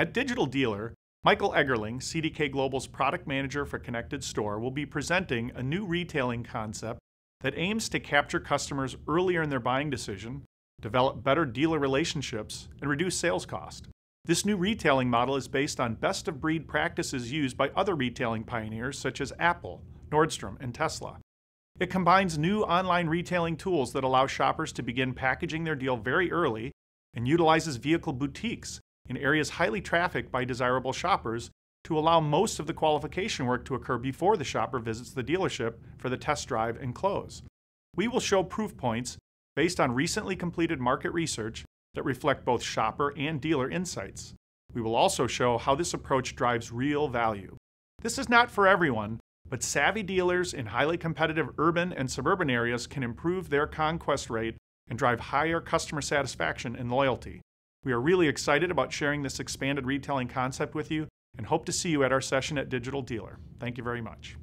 At Digital Dealer, Michael Eggerling, CDK Global's product manager for Connected Store, will be presenting a new retailing concept that aims to capture customers earlier in their buying decision, develop better dealer relationships, and reduce sales cost. This new retailing model is based on best of breed practices used by other retailing pioneers such as Apple, Nordstrom, and Tesla. It combines new online retailing tools that allow shoppers to begin packaging their deal very early and utilizes vehicle boutiques in areas highly trafficked by desirable shoppers to allow most of the qualification work to occur before the shopper visits the dealership for the test drive and close. We will show proof points based on recently completed market research that reflect both shopper and dealer insights. We will also show how this approach drives real value. This is not for everyone, but savvy dealers in highly competitive urban and suburban areas can improve their conquest rate and drive higher customer satisfaction and loyalty. We are really excited about sharing this expanded retailing concept with you and hope to see you at our session at Digital Dealer. Thank you very much.